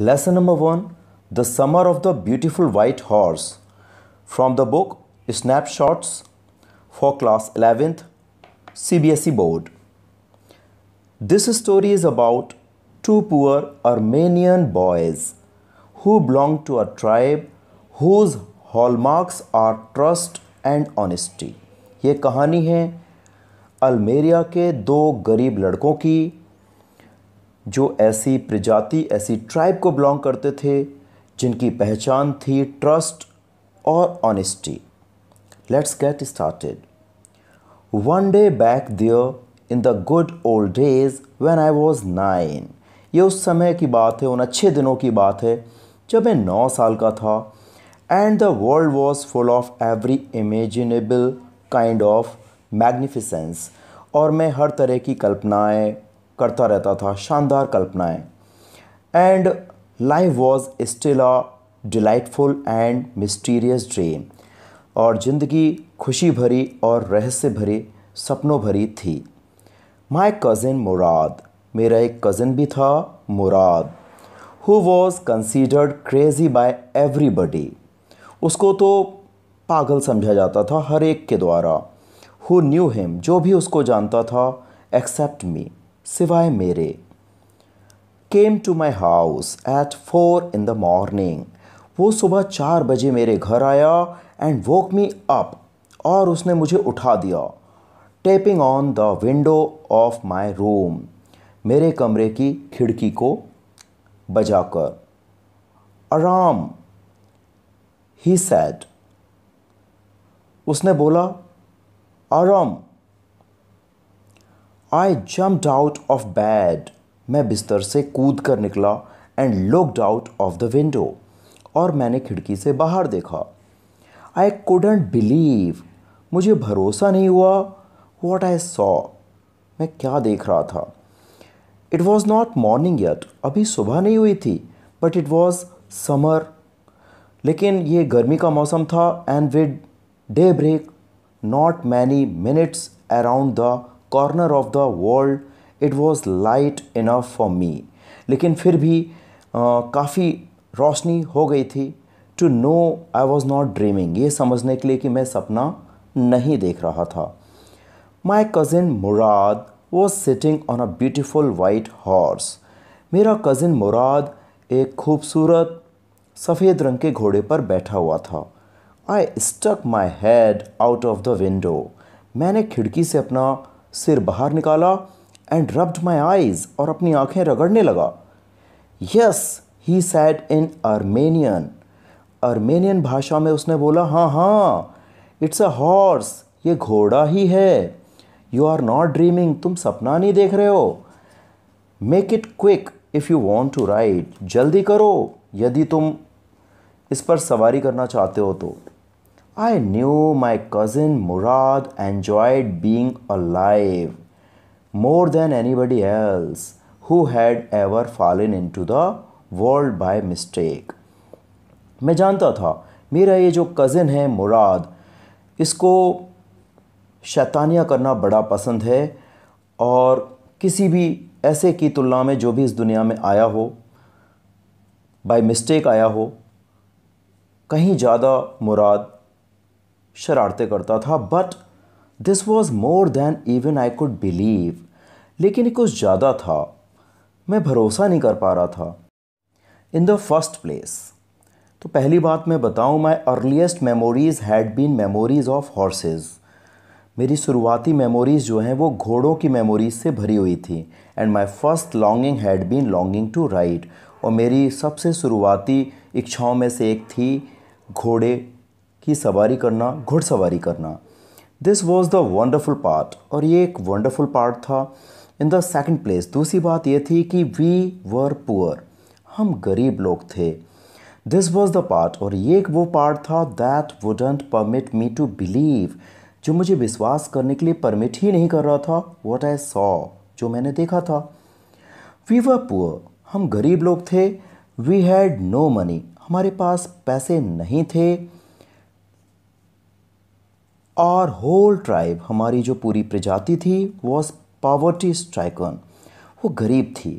Lesson number one The Summer of the Beautiful White Horse from the book Snapshots for Class 11th CBSE Board. This story is about two poor Armenian boys who belong to a tribe whose hallmarks are trust and honesty. ये कहानी है Almeria के दो गरीब लड़कों की जो ऐसी प्रजाति ऐसी ट्राइब को बिलोंग करते थे जिनकी पहचान थी ट्रस्ट और honesty let's get started one day back there in the good old days when I was nine ये उस समय की बात है उन अच्छे दिनों की बात है जब मैं नौ साल का था and the world was full of every imaginable kind of magnificence और मैं हर तरह की कल्पनाएं करता रहता था शानदार कल्पनाएं and life was still a delightful and mysterious dream और ज़िंदगी खुशी भरी और रहस्य भरी सपनों भरी थी माय कज़िन मुराद मेरा एक कज़िन भी था Murad who was considered crazy by everybody उसको तो पागल समझा जाता था हर एक के द्वारा हु न्यू हिम जो भी उसको जानता था एक्सेप्ट मी सिवाय मेरे came to my house at four in the morning वो सुबह चार बजे मेरे घर आया एंड वोक मी अप और उसने मुझे उठा दिया tapping on the window of my room मेरे कमरे की खिड़की को बजाकर आराम ही सैड उसने बोला Aram I jumped out of bed मैं बिस्तर से कूद कर निकला and looked out of the window और मैंने खिड़की से बाहर देखा आई कूडेंट बिलीव मुझे भरोसा नहीं हुआ वॉट आई सॉ मैं क्या देख रहा था it was not morning yet अभी सुबह नहीं हुई थी बट इट वॉज़ समर लेकिन ये गर्मी का मौसम था and with daybreak not many minutes around the corner of the world it was light enough for me लेकिन फिर भी काफ़ी रोशनी हो गई थी to know I was not dreaming ये समझने के लिए कि मैं सपना नहीं देख रहा था my cousin Murad was sitting on a beautiful white horse मेरा कज़िन मुराद एक खूबसूरत सफ़ेद रंग के घोड़े पर बैठा हुआ था I stuck my head out of the window मैंने खिड़की से अपना सिर बाहर निकाला एंड रब्ड माई आईज और अपनी आंखें रगड़ने लगा yes he said in Armenian Armenian भाषा में उसने बोला हाँ हाँ इट्स अ हॉर्स ये घोड़ा ही है यू आर नॉट ड्रीमिंग तुम सपना नहीं देख रहे हो make it quick if you want to ride जल्दी करो यदि तुम इस पर सवारी करना चाहते हो तो I knew my cousin Murad enjoyed being alive more than anybody else who had ever fallen into the world by mistake. मैं जानता था मेरा ये जो कज़न है मुराद इसको शैतानिया करना बड़ा पसंद है और किसी भी ऐसे की तुलना में जो भी इस दुनिया में आया हो बाय मिस्टेक आया हो कहीं ज़्यादा मुराद शरारतें करता था but this was more than even I could believe लेकिन ये कुछ ज़्यादा था मैं भरोसा नहीं कर पा रहा था इन द फर्स्ट प्लेस तो पहली बात मैं बताऊँ my earliest memories had been memories of horses मेरी शुरुआती मेमोरीज़ जो हैं वो घोड़ों की मेमोरीज़ से भरी हुई थी and my first longing had been longing to ride और मेरी सबसे शुरुआती इच्छाओं में से एक थी घोड़े कि सवारी करना घुड़सवारी करना this was the wonderful part और ये एक वंडरफुल पार्ट था इन द सेकेंड प्लेस दूसरी बात ये थी कि वी वर पुअर हम गरीब लोग थे दिस वॉज द पार्ट और ये एक वो पार्ट था that wouldn't permit me to believe जो मुझे विश्वास करने के लिए परमिट ही नहीं कर रहा था वॉट आई सॉ जो मैंने देखा था वी वर पुअर हम गरीब लोग थे वी हैड नो मनी हमारे पास पैसे नहीं थे आर होल ट्राइब हमारी जो पूरी प्रजाति थी वॉज पावर्टी स्ट्राइकन वो गरीब थी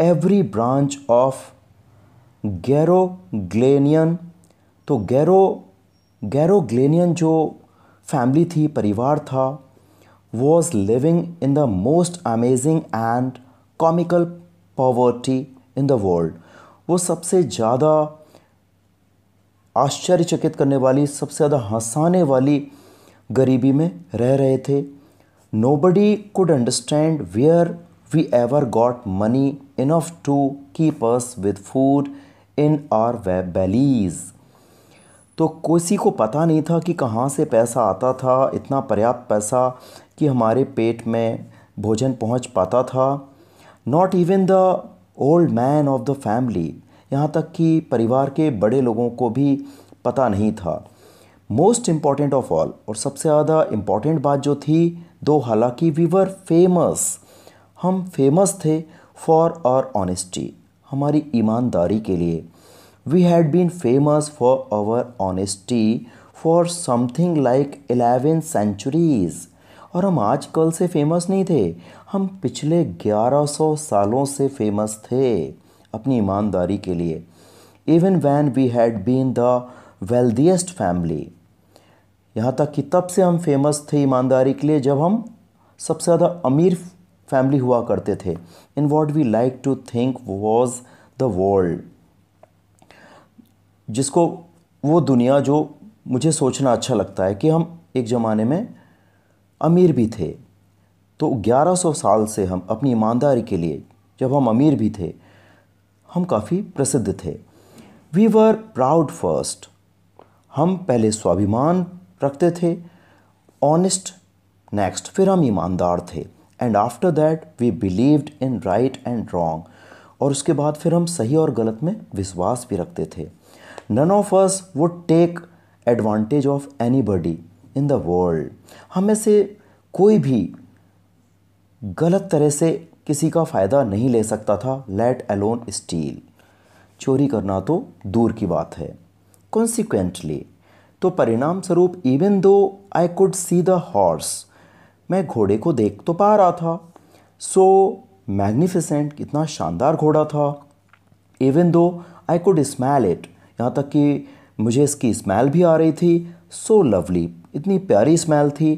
एवरी ब्रांच ऑफ ग्लेनियन तो गैरो ग्लेनियन जो फैमिली थी परिवार था was living in the most amazing and comical poverty in the world वो सबसे ज़्यादा आश्चर्यचकित करने वाली सबसे ज़्यादा हंसाने वाली गरीबी में रह रहे थे nobody could understand where we ever got money enough to keep us with food in our web bellies तो किसी को पता नहीं था कि कहाँ से पैसा आता था इतना पर्याप्त पैसा कि हमारे पेट में भोजन पहुँच पाता था not even the old man of the family यहाँ तक कि परिवार के बड़े लोगों को भी पता नहीं था मोस्ट इम्पॉर्टेंट ऑफ ऑल और सबसे ज़्यादा इम्पॉर्टेंट बात जो थी दो हालांकि वी वर फेमस हम फेमस थे फॉर आवर ऑनेस्टी हमारी ईमानदारी के लिए we had been famous for our honesty for something like eleven centuries और हम आजकल से फेमस नहीं थे हम पिछले 1100 सालों से फेमस थे अपनी ईमानदारी के लिए even when we had been the wealthiest family यहाँ तक कि तब से हम फेमस थे ईमानदारी के लिए जब हम सबसे ज़्यादा अमीर फैमिली हुआ करते थे in what we like to think was the world जिसको वो दुनिया जो मुझे सोचना अच्छा लगता है कि हम एक ज़माने में अमीर भी थे तो 1100 साल से हम अपनी ईमानदारी के लिए जब हम अमीर भी थे हम काफ़ी प्रसिद्ध थे वी वर प्राउड फर्स्ट हम पहले स्वाभिमान रखते थे ऑनेस्ट नेक्स्ट फिर हम ईमानदार थे and after that we believed in right and wrong और उसके बाद फिर हम सही और गलत में विश्वास भी रखते थे none of us would take advantage of anybody in the world हमें से कोई भी गलत तरह से किसी का फ़ायदा नहीं ले सकता था लेट एलोन स्टील चोरी करना तो दूर की बात है कॉन्सिक्वेंटली तो परिणाम स्वरूप even though I could see the horse मैं घोड़े को देख तो पा रहा था सो मैग्निफिसेंट कितना शानदार घोड़ा था even though I could smell it यहाँ तक कि मुझे इसकी स्मेल भी आ रही थी सो so लवली इतनी प्यारी स्मेल थी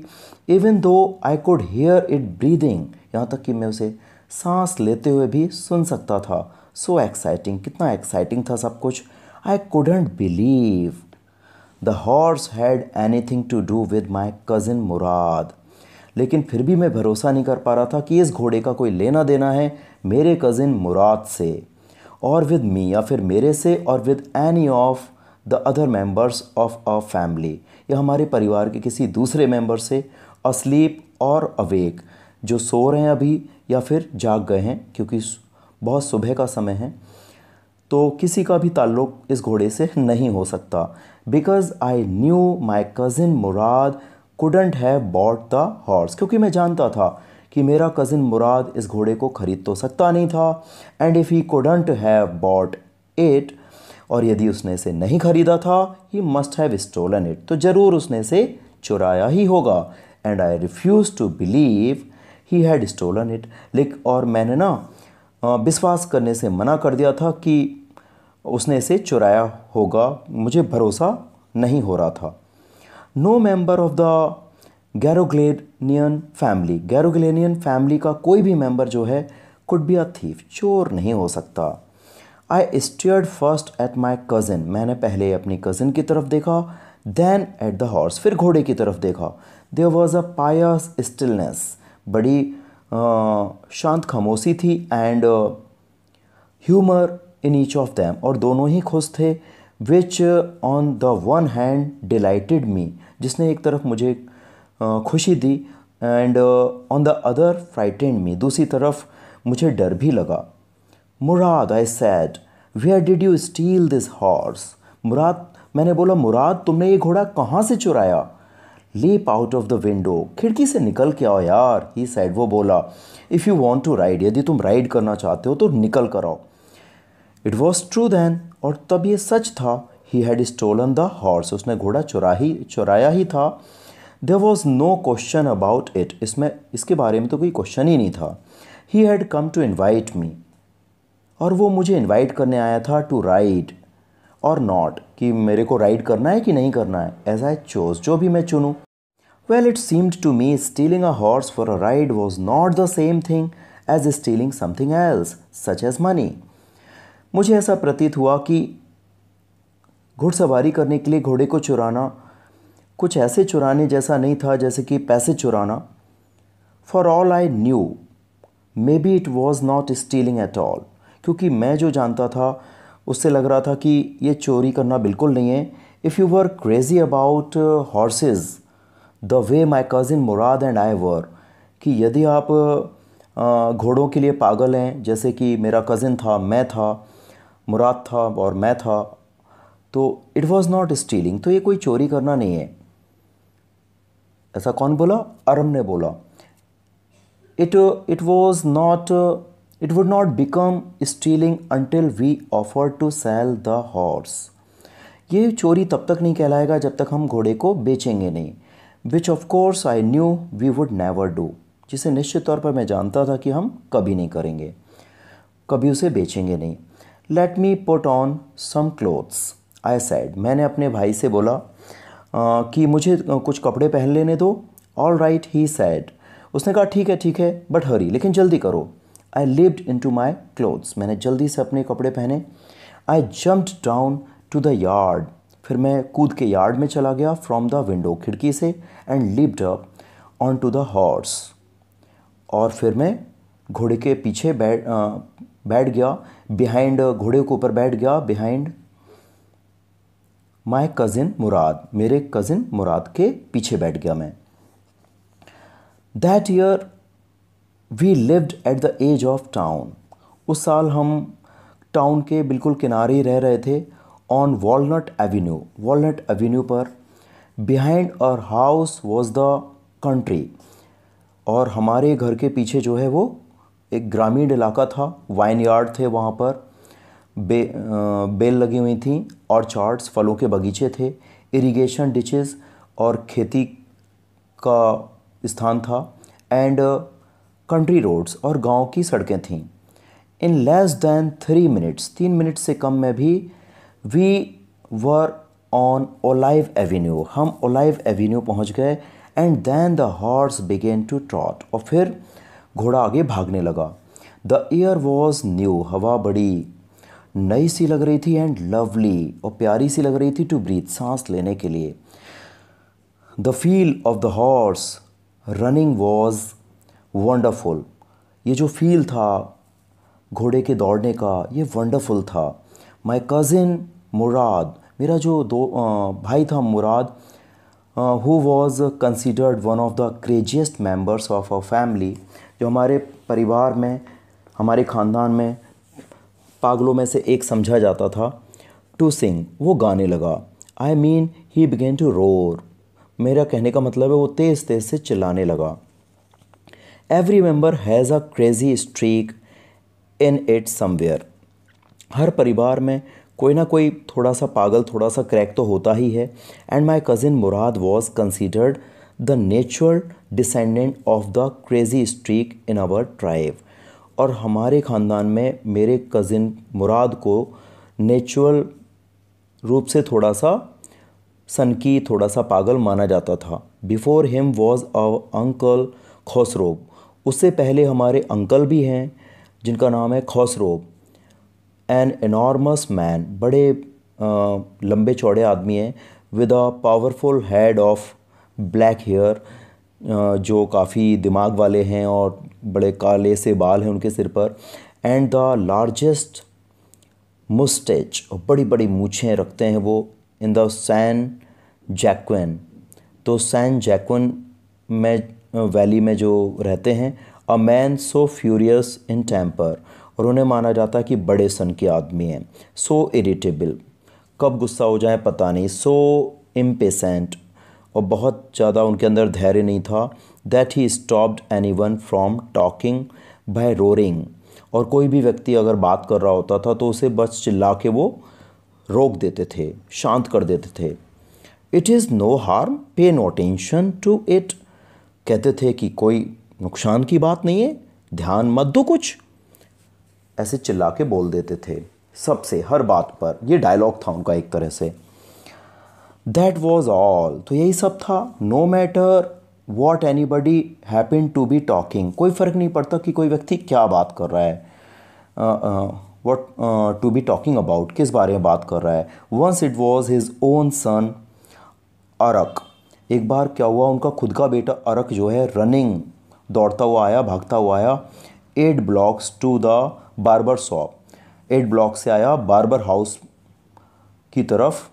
even though I could hear it breathing यहाँ तक कि मैं उसे सांस लेते हुए भी सुन सकता था सो so एक्साइटिंग कितना एक्साइटिंग था सब कुछ I couldn't believe the horse had anything to do with my cousin Murad लेकिन फिर भी मैं भरोसा नहीं कर पा रहा था कि इस घोड़े का कोई लेना देना है मेरे कज़िन मुराद से और विद मी या फिर मेरे से और with any of the other members of a family या हमारे परिवार के किसी दूसरे मेंबर से अस्लीप और अवेक जो सो रहे हैं अभी या फिर जाग गए हैं क्योंकि बहुत सुबह का समय है तो किसी का भी ताल्लुक इस घोड़े से नहीं हो सकता because I knew my cousin Murad couldn't have bought the horse क्योंकि मैं जानता था कि मेरा कज़िन मुराद इस घोड़े को ख़रीद तो सकता नहीं था and if he couldn't have bought it और यदि उसने इसे नहीं ख़रीदा था he must have stolen it तो ज़रूर उसने इसे चुराया ही होगा and I refuse to believe he had stolen it लेकिन और मैंने ना विश्वास करने से मना कर दिया था कि उसने इसे चुराया होगा मुझे भरोसा नहीं हो रहा था no member of the Garoghlanian family Garoghlanian family का कोई भी मेंबर जो है कुड बी अ थीफ चोर नहीं हो सकता I stared first at my cousin मैंने पहले अपनी कज़न की तरफ देखा देन एट द हॉर्स फिर घोड़े की तरफ देखा there was a Payas stillness बड़ी शांत खामोशी थी and humour in each of them और दोनों ही खुश थे which on the one hand delighted me जिसने एक तरफ मुझे खुशी दी and on the other frightened me दूसरी तरफ मुझे डर भी लगा Murad I said where did you steal this horse Murad मैंने बोला मुराद तुमने ये घोड़ा कहाँ से चुराया leap out of the window खिड़की से निकल के आओ यार ही साइड वो बोला if you want to ride यदि तुम राइड करना चाहते हो तो निकल कर आओ इट वॉज ट्रू दैन और तब ये सच था he had stolen the horse उसने घोड़ा चुरा ही चुराया ही था there was no question about it इसमें इसके बारे में तो कोई क्वेश्चन ही नहीं था he had come to invite me और वो मुझे इन्वाइट करने आया था टू राइड और नॉट कि मेरे को राइड करना है कि नहीं करना है एज आई चोज जो भी मैं चुनूँ well it seemed to me stealing a horse for a ride was not the same thing as stealing something else such as money मुझे ऐसा प्रतीत हुआ कि घुड़सवारी करने के लिए घोड़े को चुराना कुछ ऐसे चुराने जैसा नहीं था जैसे कि पैसे चुराना for all I knew maybe it was not stealing at all क्योंकि मैं जो जानता था उससे लग रहा था कि ये चोरी करना बिल्कुल नहीं है if you were crazy about horses the way my cousin Murad and I were कि यदि आप uh, घोड़ों के लिए पागल हैं जैसे कि मेरा कज़िन था मैं था मुराद था और मैं था तो इट वॉज़ नॉट स्टीलिंग तो ये कोई चोरी करना नहीं है ऐसा कौन बोला अरम ने बोला it it was not It would not become stealing until we offered to sell the horse. ये चोरी तब तक नहीं कहलाएगा जब तक हम घोड़े को बेचेंगे नहीं which of course I knew we would never do जिसे निश्चित तौर पर मैं जानता था कि हम कभी नहीं करेंगे कभी उसे बेचेंगे नहीं let me put on some clothes I said मैंने अपने भाई से बोला आ, कि मुझे कुछ कपड़े पहन लेने दो ऑल राइट ही सैड उसने कहा ठीक है ठीक है बट हरी लेकिन जल्दी करो I leaped into my clothes मैंने जल्दी से अपने कपड़े पहने I jumped down to the yard फिर मैं कूद के यार्ड में चला गया फ्रॉम द विंडो खिड़की से and leaped up onto the horse और फिर मैं घोड़े के पीछे बैठ बैठ गया बिहाइंड घोड़े के ऊपर बैठ गया बिहाइंड माय कज़िन मुराद मेरे कज़िन मुराद के पीछे बैठ गया मैं that year we lived at the edge of town उस साल हम टाउन के बिल्कुल किनारे ही रह रहे थे on Walnut Avenue Walnut Avenue पर behind our house was the country और हमारे घर के पीछे जो है वो एक ग्रामीण इलाका था वाइन यार्ड थे वहाँ पर बे आ, बेल लगी हुई थी और चार्ट्स फलों के बगीचे थे इरिगेशन डिचेस और खेती का स्थान था एंड कंट्री रोड्स और गांव की सड़कें थीं in less than three minutes तीन मिनट से कम में भी we were on Olive Avenue हम ओलाइव एवेन्यू पहुंच गए and then the horse began to trot और फिर घोड़ा आगे भागने लगा द एयर वॉज न्यू हवा बड़ी नई सी लग रही थी एंड लवली और प्यारी सी लग रही थी टू ब्रीथ सांस लेने के लिए the feel of the horse running was wonderful ये जो फील था घोड़े के दौड़ने का ये वंडरफुल था माई कज़िन मुराद मेरा जो दो आ, भाई था Murad who was considered one of the craziest members of a family जो हमारे परिवार में हमारे ख़ानदान में पागलों में से एक समझा जाता था टू सिंग वो गाने लगा I mean he began to roar मेरा कहने का मतलब है वो तेज़ तेज़ से चिल्लाने लगा every member has a crazy streak in it somewhere हर परिवार में कोई ना कोई थोड़ा सा पागल थोड़ा सा क्रैक तो होता ही है and my cousin Murad was considered the natural descendant of the crazy streak in our tribe और हमारे ख़ानदान में मेरे कज़िन मुराद को नेचुरल रूप से थोड़ा सा सनकी थोड़ा सा पागल माना जाता था before him was our uncle Khosrove उससे पहले हमारे अंकल भी हैं जिनका नाम है खौसरो एन एनॉर्मस मैन बड़े आ, लंबे चौड़े आदमी हैं with a powerful head of black hair जो काफ़ी दिमाग वाले हैं और बड़े काले से बाल हैं उनके सिर पर एंड द लार्जेस्ट मुस्टेच बड़ी बड़ी मूछें रखते हैं वो इन द सैन जैक्वन तो सैन जैक्वन में वैली में जो रहते हैं a man so furious in temper और उन्हें माना जाता है कि बड़े सन के आदमी हैं सो इरिटेबल कब गुस्सा हो जाए पता नहीं सो इम्पेसेंट और बहुत ज़्यादा उनके अंदर धैर्य नहीं था that he stopped anyone from talking by roaring और कोई भी व्यक्ति अगर बात कर रहा होता था तो उसे बस चिल्ला के वो रोक देते थे शांत कर देते थे it is no harm pay no attention to it कहते थे कि कोई नुकसान की बात नहीं है ध्यान मत दो कुछ ऐसे चिल्ला के बोल देते थे सबसे हर बात पर ये डायलॉग था उनका एक तरह से दैट वॉज ऑल तो यही सब था no matter what anybody happen to be talking कोई फ़र्क नहीं पड़ता कि कोई व्यक्ति क्या बात कर रहा है what to be talking about किस बारे में बात कर रहा है once it was his own son Arak एक बार क्या हुआ उनका खुद का बेटा अरक जो है रनिंग दौड़ता हुआ आया भागता हुआ आया eight blocks to the barber shop eight block से आया बार्बर हाउस की तरफ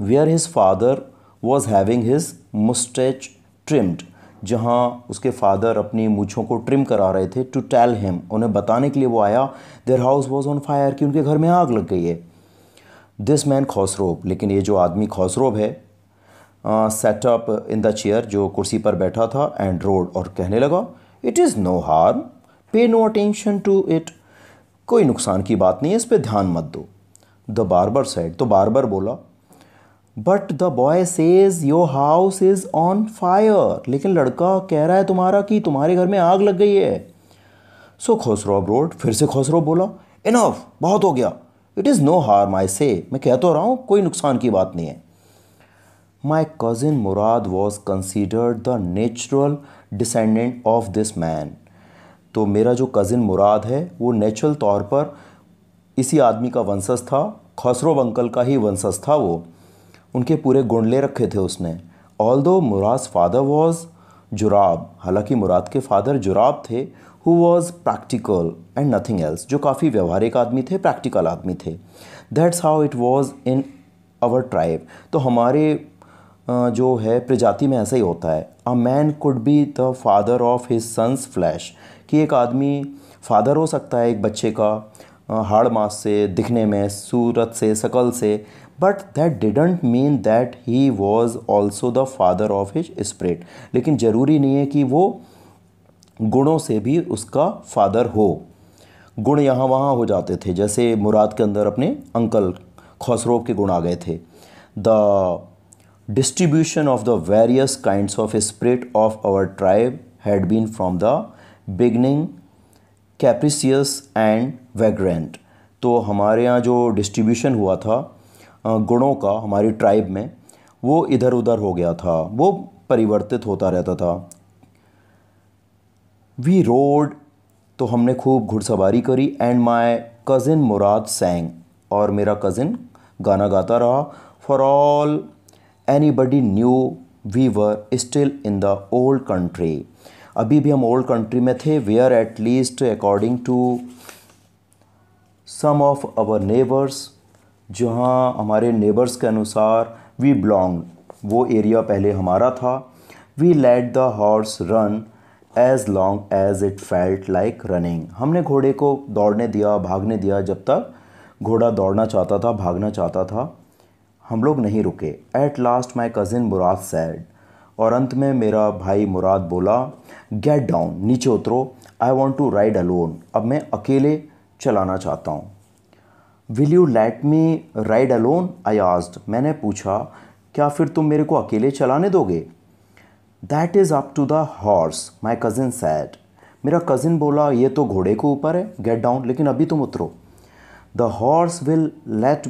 where his father was having his mustache trimmed जहाँ उसके फादर अपनी मूछों को ट्रिम करा रहे थे टू टेल हिम उन्हें बताने के लिए वो आया their house was on fire कि उनके घर में आग लग गई है दिस मैन खौसरोब लेकिन ये जो आदमी खौसरोब है सेटअप इन द चेयर जो कुर्सी पर बैठा था एंड रोड और कहने लगा it is no harm pay no attention to it कोई नुकसान की बात नहीं है इस पर ध्यान मत दो द बारबर साइड तो बारबर बोला but the boy says your house is on fire लेकिन लड़का कह रहा है तुम्हारा कि तुम्हारे घर में आग लग गई है सो so, अब रोड फिर से खोसरो बोला इनफ बहुत हो गया it is no harm I say मैं कह तो रहा हूँ कोई नुकसान की बात नहीं है My cousin Murad was considered the natural descendant of this man. तो मेरा जो कज़िन मुराद है वो नेचुरल तौर पर इसी आदमी का वंशज था खसरो अंकल का ही वंशज था वो उनके पूरे गुण ले रखे थे उसने ऑल दो मुराद फादर वॉज जुराब हालांकि मुराद के फादर जुराब थे who was practical and nothing else जो काफ़ी व्यवहारिक आदमी थे प्रैक्टिकल आदमी थे that's how it was in our tribe तो हमारे जो है प्रजाति में ऐसा ही होता है a man could be the father of his son's flesh कि एक आदमी फादर हो सकता है एक बच्चे का हाड़ मास से दिखने में सूरत से शकल से but that didn't mean that he was also the father of his spirit लेकिन ज़रूरी नहीं है कि वो गुणों से भी उसका फादर हो गुण यहाँ वहाँ हो जाते थे जैसे मुराद के अंदर अपने अंकल खसरो के गुण आ गए थे the distribution of the various kinds of spirit of our tribe had been from the beginning capricious and vagrant तो हमारे यहाँ जो डिस्ट्रीब्यूशन हुआ था गुणों का हमारी ट्राइब में वो इधर उधर हो गया था वो परिवर्तित होता रहता था वी रोड तो हमने खूब घुड़सवारी करी एंड माई कज़िन मुराद सैंग और मेरा कज़िन गाना गाता रहा for all anybody knew we were still in the old country अभी भी हम ओल्ड कंट्री में थे or at least according to some of our neighbours जहाँ हमारे नेबर्स के अनुसार वी बिलोंग वो एरिया पहले हमारा था we let the horse run as long as it felt like running हमने घोड़े को दौड़ने दिया भागने दिया जब तक घोड़ा दौड़ना चाहता था भागना चाहता था हम लोग नहीं रुके at last my cousin Murad said और अंत में मेरा भाई मुराद बोला गेट डाउन नीचे उतरो I want to ride alone अब मैं अकेले चलाना चाहता हूँ will you let me ride alone I asked मैंने पूछा क्या फिर तुम मेरे को अकेले चलाने दोगे that is up to the horse my cousin said मेरा कज़िन बोला ये तो घोड़े के ऊपर है गेट डाउन लेकिन अभी तुम उतरो the horse will let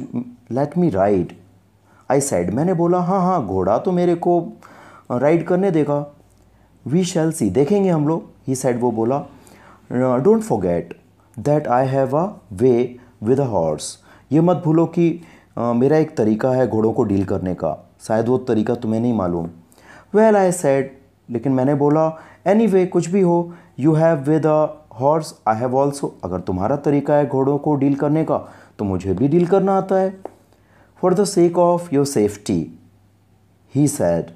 let me ride I said मैंने बोला हाँ हाँ घोड़ा तो मेरे को राइड करने देगा वी शैल सी देखेंगे हम लोग ही सेड वो बोला don't forget that I have a way with a horse ये मत भूलो कि uh, मेरा एक तरीका है घोड़ों को डील करने का शायद वो तरीका तुम्हें नहीं मालूम वेल आई सेड लेकिन मैंने बोला एनी वे कुछ भी हो you have with a horse I have also अगर तुम्हारा तरीका है घोड़ों को डील करने का तो मुझे भी डील करना आता है for the sake of your safety. He said,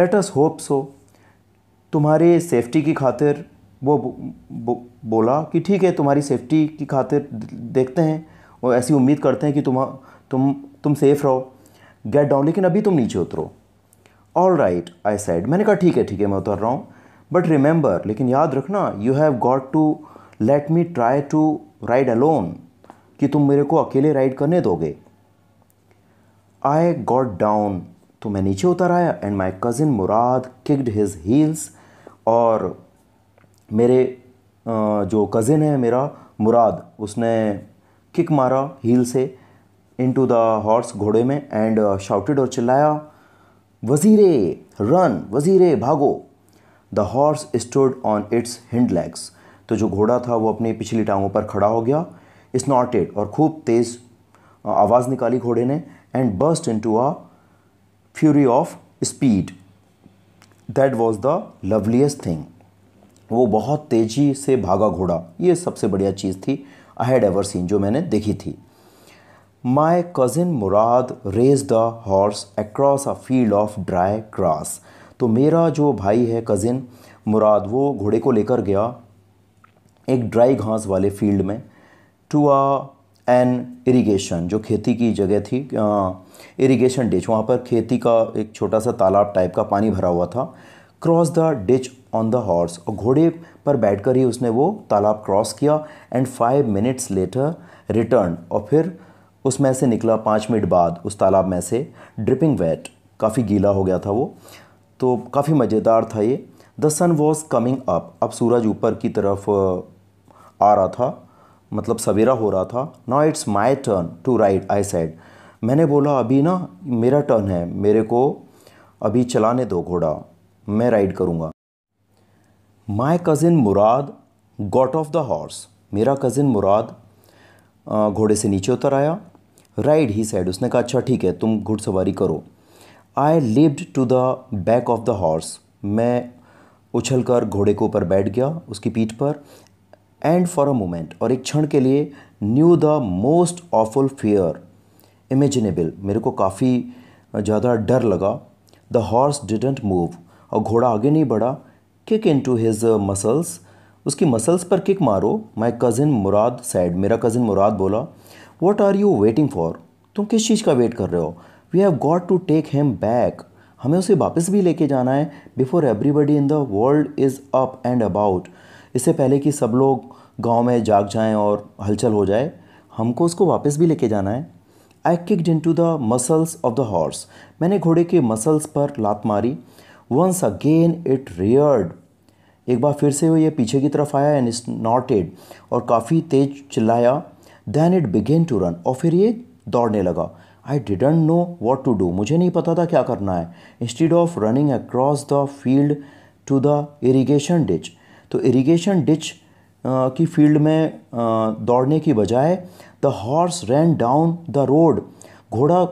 Let us hope so. तुम्हारे सेफ्टी की खातिर वो बोला कि ठीक है तुम्हारी सेफ्टी की खातिर देखते हैं और ऐसी उम्मीद करते हैं कि तुम तुम तुम सेफ़ रहो गेट डाउन लेकिन अभी तुम नीचे उतरो ऑल राइट आई सेड मैंने कहा ठीक है ठीक है मैं उतर रहा हूँ बट रिमेंबर लेकिन याद रखना you have got to let me try to ride alone कि तुम मेरे को अकेले राइड करने दोगे आई गॉट डाउन तो मैं नीचे उतर आया and my cousin Murad kicked his heels और मेरे जो कज़िन है मेरा मुराद उसने किक मारा हील से इन टू द हॉर्स घोड़े में एंड शाउटेड और चिल्लाया वज़ीरे रन वज़ीरे भागो the horse stood on its hind legs तो जो घोड़ा था वो अपनी पिछली टांगों पर खड़ा हो गया स्नॉटेड और खूब तेज़ आवाज़ निकाली घोड़े ने and burst into a fury of speed that was the loveliest thing वो बहुत तेजी से भागा घोड़ा ये सबसे बढ़िया चीज़ थी आई हैड एवर सीन जो मैंने देखी थी my cousin Murad raced the horse across a field of dry grass तो मेरा जो भाई है कज़िन मुराद वो घोड़े को लेकर गया एक ड्राई घास वाले फील्ड में टू अ एंड इरिगेशन जो खेती की जगह थी इरिगेशन डिच वहाँ पर खेती का एक छोटा सा तालाब टाइप का पानी भरा हुआ था cross the ditch on the horse और घोड़े पर बैठकर ही उसने वो तालाब क्रॉस किया and five minutes later return और फिर उसमें से निकला पाँच मिनट बाद उस तालाब में से ड्रिपिंग वेट काफ़ी गीला हो गया था वो तो काफ़ी मज़ेदार था ये the sun was coming up अब सूरज ऊपर की तरफ आ रहा था मतलब सवेरा हो रहा था now it's my turn to ride I said मैंने बोला अभी ना मेरा टर्न है मेरे को अभी चलाने दो घोड़ा मैं राइड करूँगा my cousin Murad got off the horse मेरा कज़िन मुराद घोड़े से नीचे उतर आया राइड ही सैड उसने कहा अच्छा ठीक है तुम घुड़सवारी करो I leaped to the back of the horse मैं उछल कर घोड़े के ऊपर बैठ गया उसकी पीठ पर एंड फॉर अ मोमेंट और एक क्षण के लिए knew the most awful fear imaginable मेरे को काफ़ी ज़्यादा डर लगा द हॉर्स डिडेंट मूव और घोड़ा आगे नहीं बढ़ा kick into his muscles उसकी मसल्स पर किक मारो माई कज़िन मुराद सैड मेरा कज़िन मुराद बोला what are you waiting for तुम किस चीज़ का वेट कर रहे हो we have got to take him back हमें उसे वापस भी लेके जाना है before everybody in the world is up and about इससे पहले कि सब लोग गांव में जाग जाएं और हलचल हो जाए हमको उसको वापस भी लेके जाना है I kick into the muscles of the horse मैंने घोड़े के मसल्स पर लात मारी वंस अगेन इट रियर्ड एक बार फिर से वो ये पीछे की तरफ आया एंड नॉटेड और काफ़ी तेज चिल्लाया then it began to run और फिर ये दौड़ने लगा I didn't know what to do मुझे नहीं पता था क्या करना है instead of running across the field to the irrigation ditch तो इरिगेशन डिच uh, की फील्ड में uh, दौड़ने की बजाय the horse ran down the road घोड़ा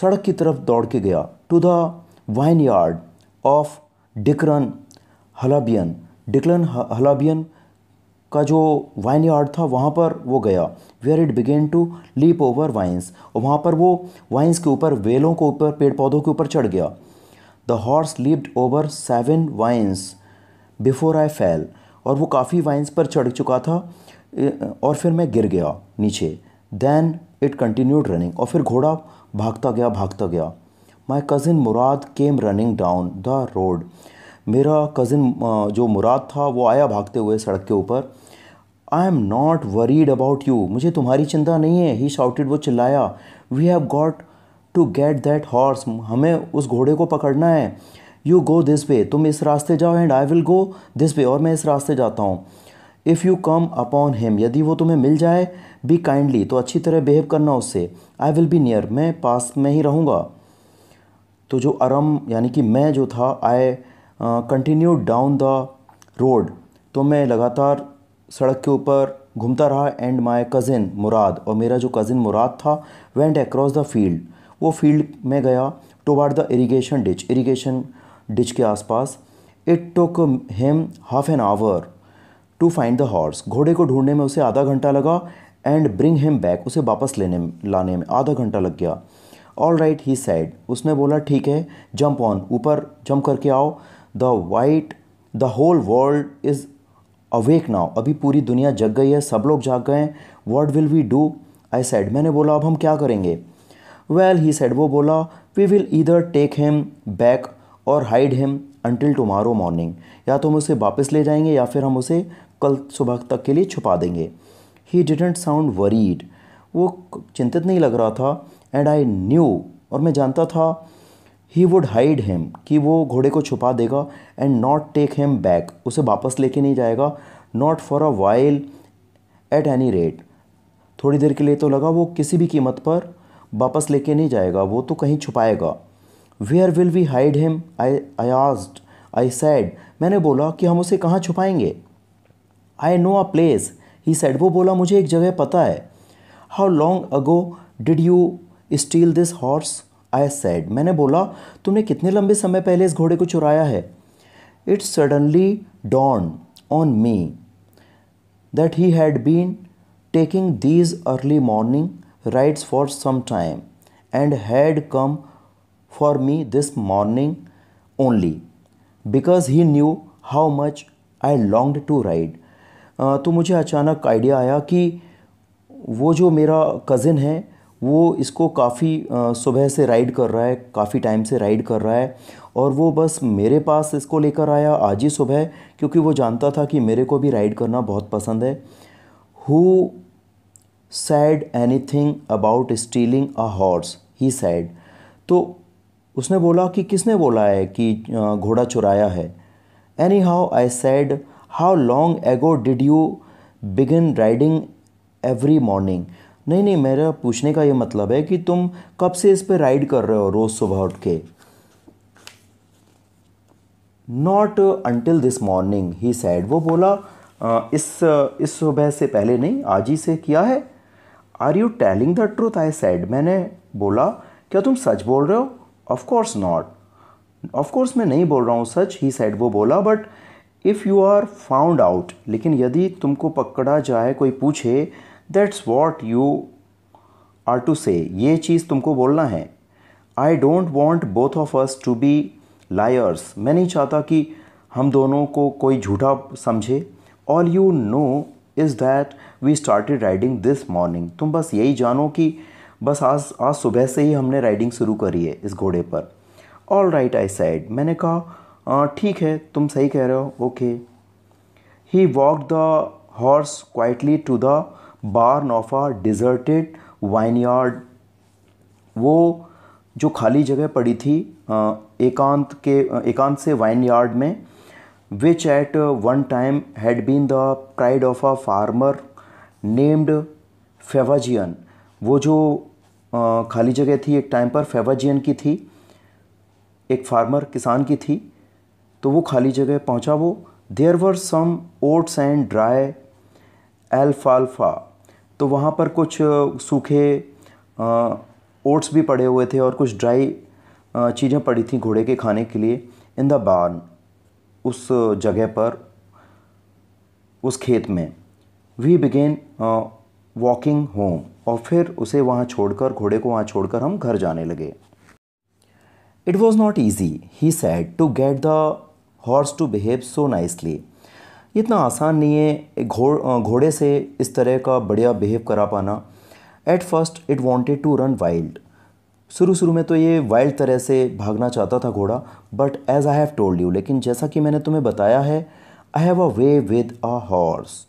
सड़क की तरफ दौड़ के गया to the vineyard of Dikran Halabian Dikran हलाबियन का जो वाइन यार्ड था वहाँ पर वो गया where it began to leap over vines और वहाँ पर वो वाइन्स के ऊपर वेलों के ऊपर पेड़ पौधों के ऊपर चढ़ गया the horse leaped over seven vines before I fell और वो काफ़ी वाइन्स पर चढ़ चुका था और फिर मैं गिर गया नीचे दैन इट कंटिन्यूड रनिंग और फिर घोड़ा भागता गया भागता गया my cousin Murad came running down the road मेरा कज़िन जो मुराद था वो आया भागते हुए सड़क के ऊपर I am not worried about you मुझे तुम्हारी चिंता नहीं है ही शाउटेड वो चिल्लाया we have got to get that horse हमें उस घोड़े को पकड़ना है यू गो दिस वे तुम इस रास्ते जाओ and I will go this way और मैं इस रास्ते जाता हूँ if you come upon him यदि वो तुम्हें मिल जाए बी काइंडली तो अच्छी तरह बिहेव करना उससे आई विल बी नियर मैं पास में ही रहूँगा तो जो अरम यानी कि मैं जो था I continue down the road तो मैं लगातार सड़क के ऊपर घूमता रहा एंड माय कज़िन मुराद और मेरा जो कज़िन मुराद था वेंट अक्रॉस द फील्ड वो फील्ड में गया toward the irrigation ditch irrigation ditch के आसपास it took him half an hour to find the horse घोड़े को ढूंढने में उसे आधा घंटा लगा एंड ब्रिंग हिम बैक उसे वापस लेने लाने में आधा घंटा लग गया ऑल राइट ही सैड उसने बोला ठीक है जंप ऑन ऊपर जंप करके आओ the white the whole world is awake now अभी पूरी दुनिया जग गई है सब लोग जाग गए हैं what will we do I said मैंने बोला अब हम क्या करेंगे वेल ही साइड वो बोला we will either take him back or hide him until tomorrow morning या तो हम उसे वापस ले जाएंगे या फिर हम उसे कल सुबह तक के लिए छुपा देंगे ही डिडेंट साउंड वरीड वो चिंतित नहीं लग रहा था एंड आई न्यू और मैं जानता था ही वुड हाइड हिम कि वो घोड़े को छुपा देगा and not take him back उसे वापस लेके नहीं जाएगा not for a while at any rate थोड़ी देर के लिए तो लगा वो किसी भी कीमत पर वापस लेके नहीं जाएगा वो तो कहीं छुपाएगा where will we hide him I I asked I said मैंने बोला कि हम उसे कहाँ छुपाएंगे I know a place he said वो बोला मुझे एक जगह पता है how long ago did you steal this horse I said मैंने बोला तुमने कितने लंबे समय पहले इस घोड़े को चुराया है it suddenly dawned on me that he had been taking these early morning rides for some time and had come for me this morning only because he knew how much I longed to ride. Uh, तो मुझे अचानक idea आया कि वो जो मेरा cousin है वो इसको काफ़ी uh, सुबह से राइड कर रहा है काफ़ी टाइम से राइड कर रहा है और वो बस मेरे पास इसको लेकर आया आज ही सुबह क्योंकि वो जानता था कि मेरे को भी राइड करना बहुत पसंद है who said anything about stealing a horse he said तो उसने बोला कि किसने बोला है कि घोड़ा चुराया है anyhow I said how long ago did you begin riding every morning नहीं नहीं मेरा पूछने का ये मतलब है कि तुम कब से इस पर राइड कर रहे हो रोज़ सुबह उठ के not until this morning he said वो बोला इस इस सुबह से पहले नहीं आज ही से किया है are you telling the truth I said मैंने बोला क्या तुम सच बोल रहे हो of course not of course मैं नहीं बोल रहा हूँ सच ही सेड वो बोला but if you are found out लेकिन यदि तुमको पकड़ा जाए कोई पूछे that's what you are to say ये चीज़ तुमको बोलना है I don't want both of us to be liars मैं नहीं चाहता कि हम दोनों को कोई झूठा समझे all you know is that we started riding this morning तुम बस यही जानो कि बस आज आज सुबह से ही हमने राइडिंग शुरू करी है इस घोड़े पर ऑल राइट आई साइड मैंने कहा ठीक है तुम सही कह रहे हो okay he walk the horse quietly to the barn of a deserted vineyard वो जो खाली जगह पड़ी थी एकांत के एकांत से वाइन यार्ड में which at one time had been the pride of a farmer named Fetvajian वो जो खाली जगह थी एक टाइम पर फेवाजियन की थी एक फार्मर किसान की थी तो वो खाली जगह पहुंचा वो there were some oats and dry एल्फाल्फा तो वहाँ पर कुछ सूखे ओट्स भी पड़े हुए थे और कुछ ड्राई चीज़ें पड़ी थी घोड़े के खाने के लिए इन द बार्न उस जगह पर उस खेत में वी बिगेन वॉकिंग होम और फिर उसे वहाँ छोड़कर घोड़े को वहाँ छोड़कर हम घर जाने लगे it was not easy he said to get the horse to behave so nicely इतना आसान नहीं है घोड़ घोड़े से इस तरह का बढ़िया बिहेव करा पाना at first it wanted to run wild शुरू शुरू में तो ये वाइल्ड तरह से भागना चाहता था घोड़ा but as I have told you लेकिन जैसा कि मैंने तुम्हें बताया है I have a way with a horse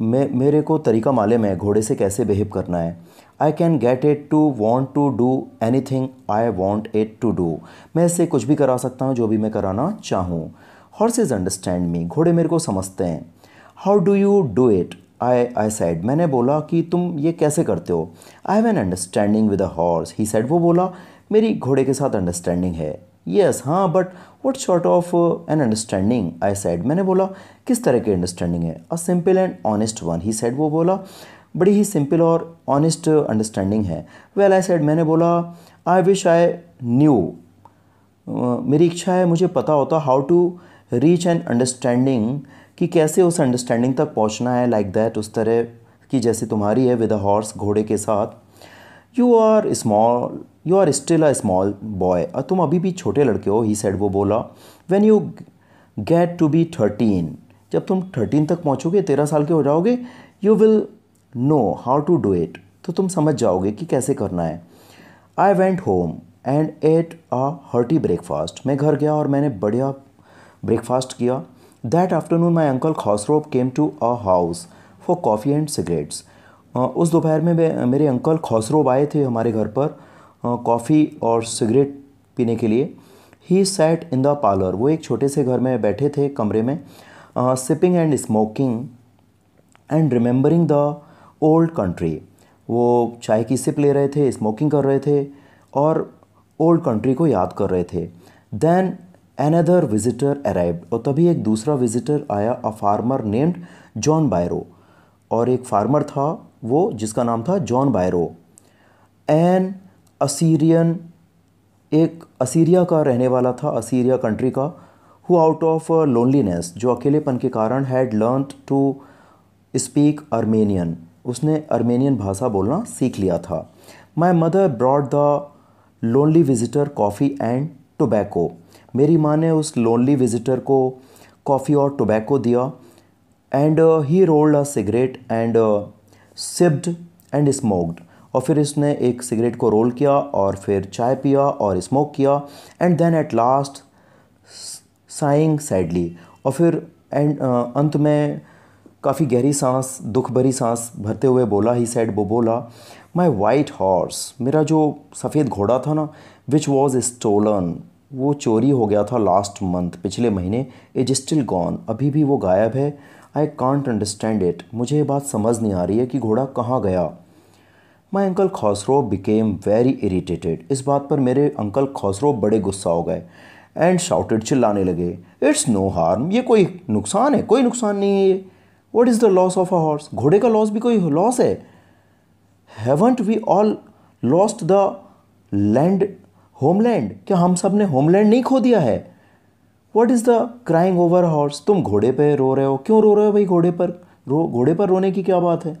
मे मेरे को तरीका मालूम है घोड़े से कैसे बिहेव करना है I can get it to want to do anything I want it to do मैं इससे कुछ भी करा सकता हूँ जो भी मैं कराना चाहूँ हॉर्सेज अंडरस्टैंड मी घोड़े मेरे को समझते हैं how do you do it I I said मैंने बोला कि तुम ये कैसे करते हो I have an understanding with a horse he said वो बोला मेरी घोड़े के साथ अंडरस्टैंडिंग है यस हाँ but what sort of an understanding I said मैंने बोला किस तरह की अंडरस्टैंडिंग है a simple and honest one he said वो बोला बड़ी ही सिंपल और ऑनेस्ट अंडरस्टैंडिंग है वेल आई सेड मैंने बोला आई विश आई न्यू मेरी इच्छा है मुझे पता होता how to reach an understanding कि कैसे उस अंडरस्टैंडिंग तक पहुंचना है लाइक like दैट उस तरह की जैसे तुम्हारी है विद अ हॉर्स घोड़े के साथ you are small you are still a small boy और तुम अभी भी छोटे लड़के हो ही सेड वो बोला when you get to be thirteen जब तुम थर्टीन तक पहुँचोगे तेरह साल के हो जाओगे you will know how to do it तो तुम समझ जाओगे कि कैसे करना है I went home and ate a hearty breakfast मैं घर गया और मैंने बढ़िया ब्रेकफास्ट किया that afternoon my uncle Khosrove came to a house for coffee and cigarettes उस दोपहर में मेरे अंकल खॉसरोव आए थे हमारे घर पर कॉफ़ी और सिगरेट पीने के लिए he sat in the parlour वो एक छोटे से घर में बैठे थे कमरे में sipping and smoking and remembering the old country वो चाय की सिप ले रहे थे स्मोकिंग कर रहे थे और ओल्ड कंट्री को याद कर रहे थे देन अनदर विजिटर अराइव और तभी एक दूसरा विजिटर आया a farmer named John Byro और एक फार्मर था वो जिसका नाम था जॉन बायरो एन असीरियन एक असीरिया का रहने वाला था असीरिया कंट्री का हु आउट ऑफ लोनलीनेस जो अकेलेपन के कारण had learn to speak Armenian उसने अर्मेनियन भाषा बोलना सीख लिया था my mother brought the lonely visitor coffee and tobacco मेरी माँ ने उस लोनली विजिटर को कॉफ़ी और टोबैको दिया and he rolled a cigarette and sipped and smoked और फिर इसने एक सिगरेट को रोल किया और फिर चाय पिया और स्मोक किया and then at last sighing sadly और फिर एंड अंत में काफ़ी गहरी सांस दुख भरी सांस भरते हुए बोला ही सैड वो बोला माई वाइट हॉर्स मेरा जो सफ़ेद घोड़ा था ना विच वॉज स्टोलन वो चोरी हो गया था लास्ट मंथ पिछले महीने इज स्टिल गॉन अभी भी वो गायब है आई कॉन्ट अंडरस्टैंड इट मुझे ये बात समझ नहीं आ रही है कि घोड़ा कहाँ गया my uncle Khosrove became very irritated इस बात पर मेरे अंकल खसरो बड़े गुस्सा हो गए एंड शाउटेड चिल्लाने लगे इट्स नो हार्म ये कोई नुकसान है कोई नुकसान नहीं है ये what is the loss of a horse घोड़े का लॉस भी कोई लॉस है haven't we all lost the land homeland क्या हम सब ने होमलैंड नहीं खो दिया है what is the crying over horse तुम घोड़े पे रो रहे हो क्यों रो रहे हो भाई घोड़े पर रो घोड़े पर रोने की क्या बात है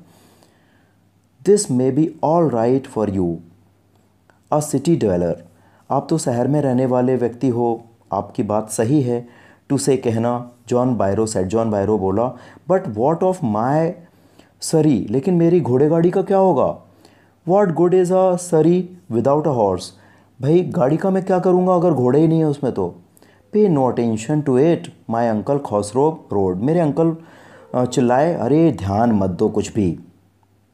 this may be all right for you a city dweller आप तो शहर में रहने वाले व्यक्ति हो आपकी बात सही है टू से कहना John Byro said John Byro बोला बट वॉट ऑफ माई सरी लेकिन मेरी घोड़े गाड़ी का क्या होगा वॉट गुड इज़ अ सरी विदाउट अ हॉर्स भाई गाड़ी का मैं क्या करूँगा अगर घोड़े ही नहीं है उसमें तो pay no attention to it my uncle Khosrove roared मेरे अंकल चिल्लाए अरे ध्यान मत दो कुछ भी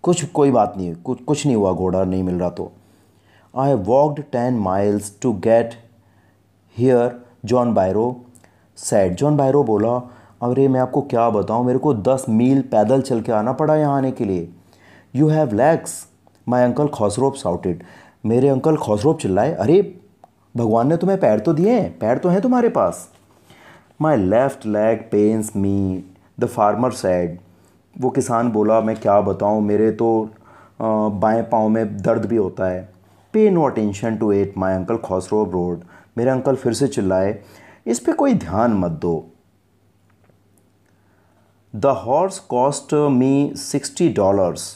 कुछ कोई बात नहीं कुछ कुछ नहीं हुआ घोड़ा नहीं मिल रहा तो I walked ten miles to get here John Byro said John Byro बोला अरे मैं आपको क्या बताऊँ मेरे को दस मील पैदल चल के आना पड़ा यहाँ आने के लिए you have legs my uncle Khosrove shouted मेरे अंकल खॉसरोप चिल्लाए अरे भगवान ने तुम्हें पैर तो दिए हैं पैर तो हैं तुम्हारे पास my left leg pains me the farmer said वो किसान बोला मैं क्या बताऊँ मेरे तो बाएं पाँव में दर्द भी होता है pay no attention to it my uncle Khosrove roared मेरे अंकल फिर से चिल्लाए इस पर कोई ध्यान मत दो the horse cost me sixty dollars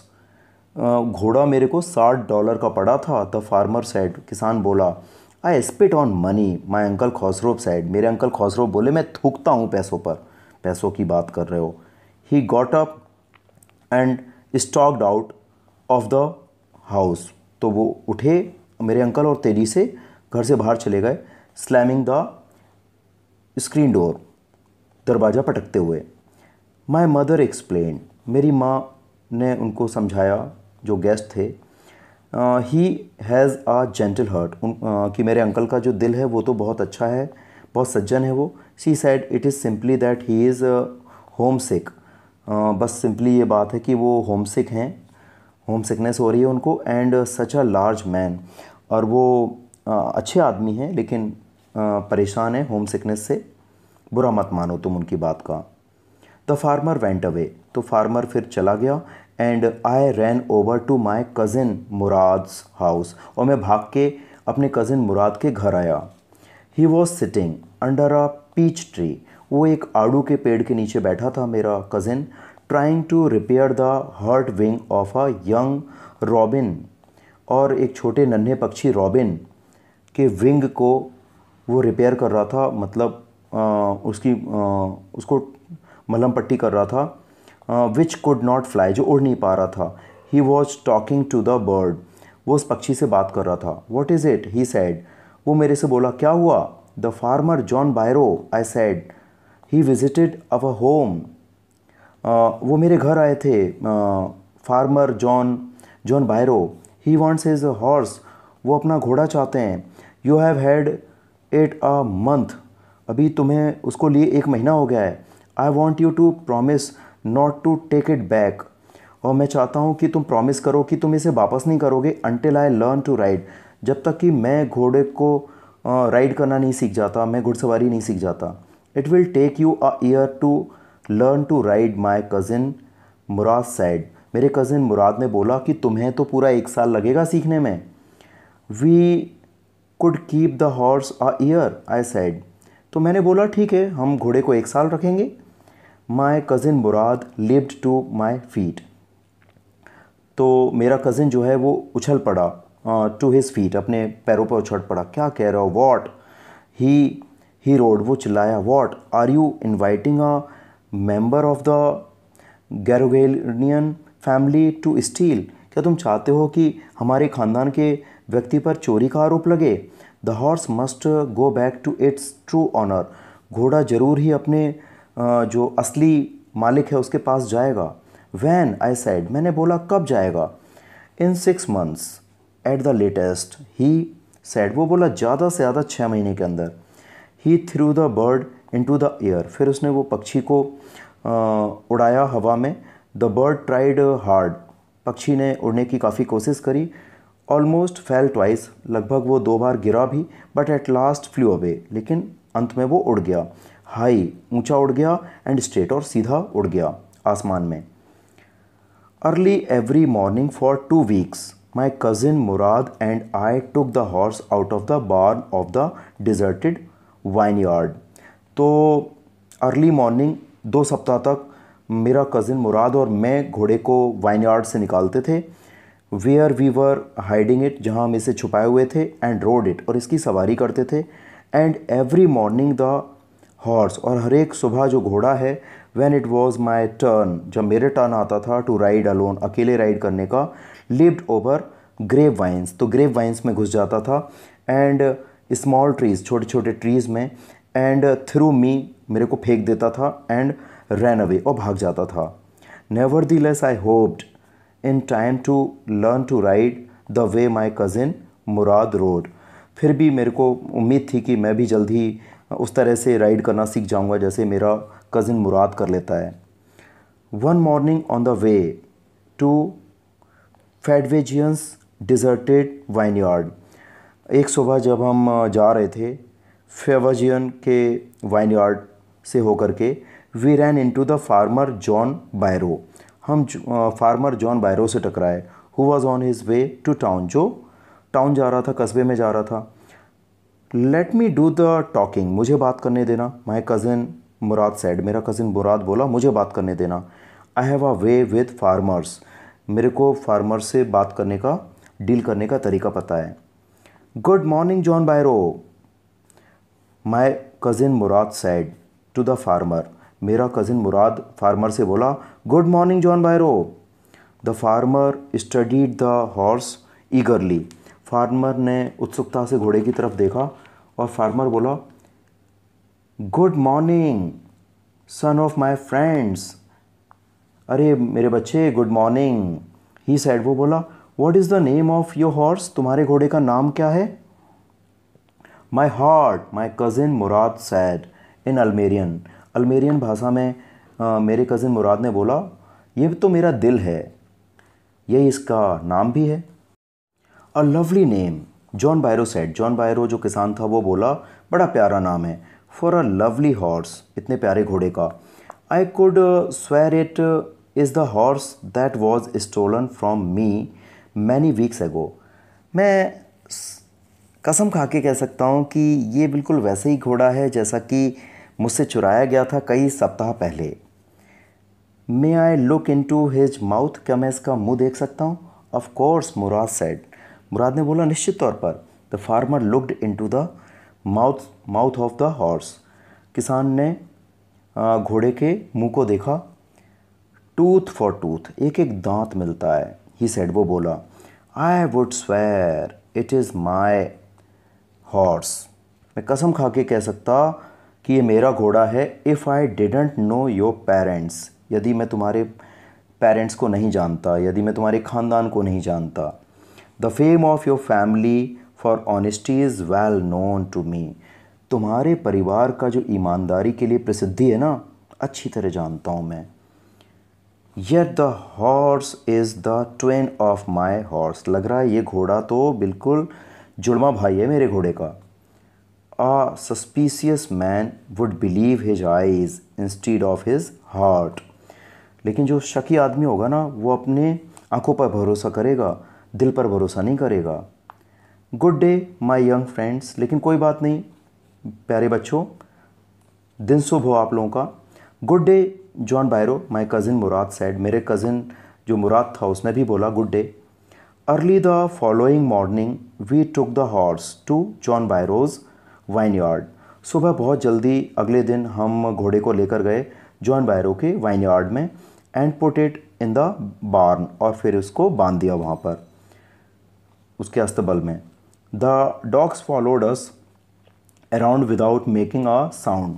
घोड़ा मेरे को साठ डॉलर का पड़ा था द फार्मर सेड किसान बोला I spit on money my uncle Khosrove said मेरे अंकल खॉसरो बोले मैं थूकता हूँ पैसों पर पैसों की बात कर रहे हो he got up and stalked out of the house तो वो उठे मेरे अंकल और तेज़ी से घर से बाहर चले गए स्लैमिंग द स्क्रीन डोर दरवाज़ा पटकते हुए माय मदर एक्सप्लेन मेरी माँ ने उनको समझाया जो गेस्ट थे he has a gentle heart कि मेरे अंकल का जो दिल है वो तो बहुत अच्छा है बहुत सज्जन है वो she said it is simply that he is homesick बस सिंपली ये बात है कि वो होम सिक हैं होम सिकनेस हो रही है उनको and such a large man और वो अच्छे आदमी हैं लेकिन परेशान है होम सिकनेस से बुरा मत मानो तुम उनकी बात का द फार्मर वेंट अवे तो फार्मर फिर चला गया and I ran over to my cousin Murad's house और मैं भाग के अपने कज़िन मुराद के घर आया he was sitting under a peach tree वो एक आड़ू के पेड़ के नीचे बैठा था मेरा cousin trying to repair the hurt wing of a young robin और एक छोटे नन्हे पक्षी रॉबिन के विंग को वो रिपेयर कर रहा था मतलब आ, उसकी आ, उसको मलम पट्टी कर रहा था विच कुड नॉट फ्लाई जो उड़ नहीं पा रहा था he was talking to the bird वो उस पक्षी से बात कर रहा था what is it he said वो मेरे से बोला क्या हुआ the farmer John Byro I said he visited our home वो मेरे घर आए थे farmer John John Byro he wants a horse वो अपना घोड़ा चाहते हैं you have had it a month अभी तुम्हें उसको लिए एक महीना हो गया है I want you to promise not to take it back और मैं चाहता हूँ कि तुम प्रॉमिस करो कि तुम इसे वापस नहीं करोगे until I learn to ride जब तक कि मैं घोड़े को राइड uh, करना नहीं सीख जाता मैं घुड़सवारी नहीं सीख जाता It will take you a year to learn to ride, my cousin Murad said. मेरे कज़िन मुराद ने बोला कि तुम्हें तो पूरा एक साल लगेगा सीखने में we could keep the horse a year I said तो मैंने बोला ठीक है हम घोड़े को एक साल रखेंगे my cousin Murad leaped to my feet तो मेरा कज़िन जो है वो उछल पड़ा टू हिज़ फीट अपने पैरों पर उछल पड़ा क्या कह रहा हो वॉट ही ही रोड वो चिल्लाया what are you inviting a member of the Garoghlanian family to steal क्या तुम चाहते हो कि हमारे खानदान के व्यक्ति पर चोरी का आरोप लगे the horse must go back to its true owner घोड़ा जरूर ही अपने जो असली मालिक है उसके पास जाएगा वैन आई सैड मैंने बोला कब जाएगा in six months at the latest he said वो बोला ज़्यादा से ज़्यादा छः महीने के अंदर ही threw the bird into the air फिर उसने वो पक्षी को उड़ाया हवा में द बर्ड ट्राइड हार्ड पक्षी ने उड़ने की काफ़ी कोशिश करी ऑलमोस्ट फेल ट्वाइस लगभग वो दो बार गिरा भी but at last flew away लेकिन अंत में वो उड़ गया हाई ऊंचा उड़ गया एंड स्ट्रेट और सीधा उड़ गया आसमान में early every morning for two weeks my cousin Murad and I took the horse out of the barn of the deserted vineyard तो अर्ली मॉर्निंग दो सप्ताह तक मेरा कज़िन मुराद और मैं घोड़े को वाइन यार्ड से निकालते थे where we were hiding it जहाँ हम इसे छुपाए हुए थे एंड रोड इट और इसकी सवारी करते थे and every morning the horse और हर एक सुबह जो घोड़ा है when it was my turn जब मेरे टर्न आता था टू राइड अलोन अकेले राइड करने का लिव्ड ओवर ग्रेव वाइन्स तो ग्रेव वाइन्स में घुस जाता था एंड स्मॉल ट्रीज़ छोटे छोटे ट्रीज़ में एंड थ्रू मी मेरे को फेंक देता था एंड रन अवे और भाग जाता था nevertheless I hoped in time to learn to ride the way my cousin Mourad rode फिर भी मेरे को उम्मीद थी कि मैं भी जल्दी उस तरह से राइड करना सीख जाऊंगा जैसे मेरा कज़िन मुराद कर लेता है one morning on the way to Fetvajian's deserted vineyard एक सुबह जब हम जा रहे थे फेवाजियन के वाइन यार्ड से होकर के we ran into the farmer John Byro हम फार्मर जॉन बायरो से टकराए who was on his way to town जो टाउन जा रहा था कस्बे में जा रहा था let me do the talking मुझे बात करने देना माई कज़िन मुराद सैड मेरा कज़िन मुराद बोला मुझे बात करने देना I have a way with farmers मेरे को फार्मर से बात करने का डील करने का तरीका पता है good morning John Byro my cousin Murad said to the farmer मेरा कज़िन मुराद फार्मर से बोला good morning John Byro the farmer studied the horse eagerly farmer ने उत्सुकता से घोड़े की तरफ देखा और फार्मर बोला good morning son of my friends अरे मेरे बच्चे गुड मॉर्निंग ही सैड वो बोला what is the name of your horse तुम्हारे घोड़े का नाम क्या है my heart my cousin Murad said in Armenian Armenian भाषा में आ, मेरे कज़िन मुराद ने बोला ये तो मेरा दिल है यही इसका नाम भी है a lovely name John Byro said John Byro जो किसान था वो बोला बड़ा प्यारा नाम है फॉर अ लवली हॉर्स इतने प्यारे घोड़े का I could swear it is the horse that was stolen from me many weeks ago मैं कसम खा के कह सकता हूँ कि ये बिल्कुल वैसे ही घोड़ा है जैसा कि मुझसे चुराया गया था कई सप्ताह पहले may I look into his mouth क्या मैं इसका मुंह देख सकता हूँ ऑफकोर्स मुराद सेड मुराद ने बोला निश्चित तौर पर the farmer looked into the mouth mouth of the horse किसान ने घोड़े के मुंह को देखा टूथ फॉर टूथ एक एक दांत मिलता है ही सेड वो बोला I would swear it is my horse मैं कसम खा के कह सकता कि ये मेरा घोड़ा है if I didn't know your parents यदि मैं तुम्हारे पेरेंट्स को नहीं जानता यदि मैं तुम्हारे ख़ानदान को नहीं जानता the fame of your family for honesty is well known to me तुम्हारे परिवार का जो ईमानदारी के लिए प्रसिद्धि है ना अच्छी तरह जानता हूँ मैं yet the horse is the twin of my horse लग रहा है ये घोड़ा तो बिल्कुल जुड़वा भाई है मेरे घोड़े का a suspicious man would believe his eyes instead of his heart लेकिन जो शकी आदमी होगा ना वो अपने आंखों पर भरोसा करेगा दिल पर भरोसा नहीं करेगा good day my young friends लेकिन कोई बात नहीं प्यारे बच्चों दिन शुभ हो आप लोगों का good day John Byro my cousin Murad said मेरे कज़िन जो मुराद था उसने भी बोला good day early the following morning we took the horse to John Byro's vineyard सुबह बहुत जल्दी अगले दिन हम घोड़े को लेकर गए जॉन बायरो के वाइन यार्ड में and put it in the barn और फिर उसको बांध दिया वहाँ पर उसके अस्तबल में the dogs followed us around without making a sound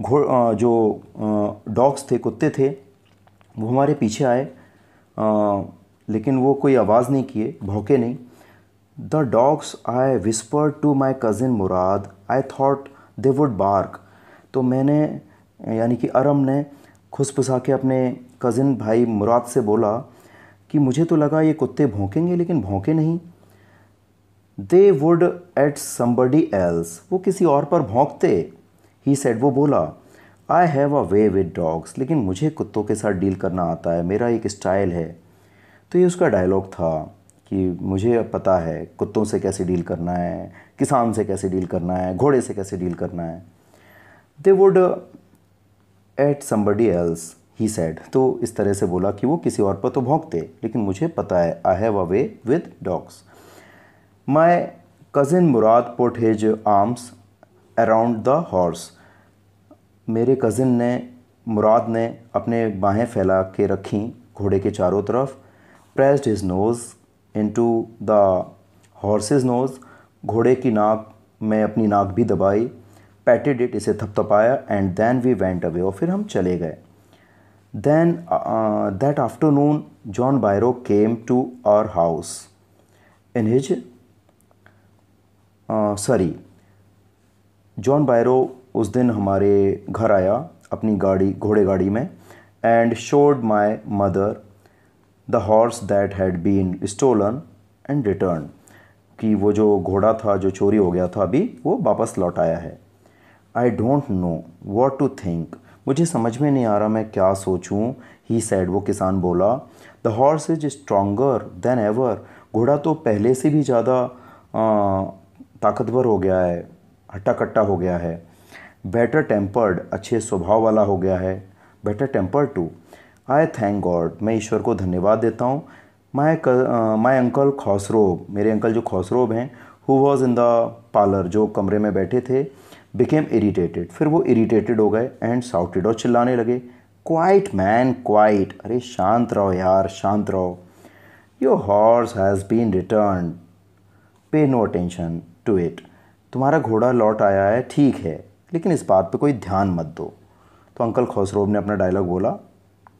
घोड़ जो डॉग्स थे कुत्ते थे वो हमारे पीछे आए लेकिन वो कोई आवाज़ नहीं किए भौके नहीं the dogs I whisper to my cousin Mourad I thought they would bark तो मैंने यानी कि अरम ने खुसफुसा के अपने कज़िन भाई मुराद से बोला कि मुझे तो लगा ये कुत्ते भौंकेंगे लेकिन भौंके नहीं they would at somebody else वो किसी और पर भौंकते ही सेड वो बोला I have a way with dogs लेकिन मुझे कुत्तों के साथ डील करना आता है मेरा एक स्टाइल है तो ये उसका डायलॉग था कि मुझे अब पता है कुत्तों से कैसे डील करना है किसान से कैसे डील करना है घोड़े से कैसे डील करना है they would at somebody else he said तो इस तरह से बोला कि वो किसी और पर तो भोंकते लेकिन मुझे पता है I have a way with dogs my cousin Mourad put his arms around the horse मेरे कज़िन ने मुराद ने अपने बाहें फैला के रखी घोड़े के चारों तरफ pressed his nose into the horse's nose घोड़े की नाक में अपनी नाक भी दबाई पैटेड इट इसे थपथपाया and then we went away और फिर हम चले गए then that afternoon John Byro came to our house in his surrey John Byro उस दिन हमारे घर आया अपनी गाड़ी घोड़े गाड़ी में and showed my mother the horse that had been stolen and return कि वो जो घोड़ा था जो चोरी हो गया था अभी वो वापस लौट आया है I don't know what to think मुझे समझ में नहीं आ रहा मैं क्या सोचूं ही सैड वो किसान बोला the horse is stronger than ever घोड़ा तो पहले से भी ज़्यादा ताकतवर हो गया है हट्टा कट्टा हो गया है बेटर टेम्पर्ड अच्छे स्वभाव वाला हो गया है better tempered too I thank God मैं ईश्वर को धन्यवाद देता हूँ माय माय अंकल खौसरोब मेरे अंकल जो खौसरोब हैं who was in the parlour जो कमरे में बैठे थे बिकेम इरीटेटेड फिर वो इरीटेटेड हो गए एंड साउटेड और चिल्लाने लगे क्वाइट मैन क्वाइट अरे शांत रहो यार शांत रहो your horse has been return pay no attention to it तुम्हारा घोड़ा लौट आया है ठीक है लेकिन इस बात पे कोई ध्यान मत दो तो अंकल खसरोव ने अपना डायलॉग बोला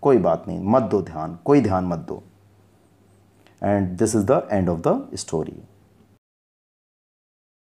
कोई बात नहीं मत दो ध्यान कोई ध्यान मत दो and this is the end of the story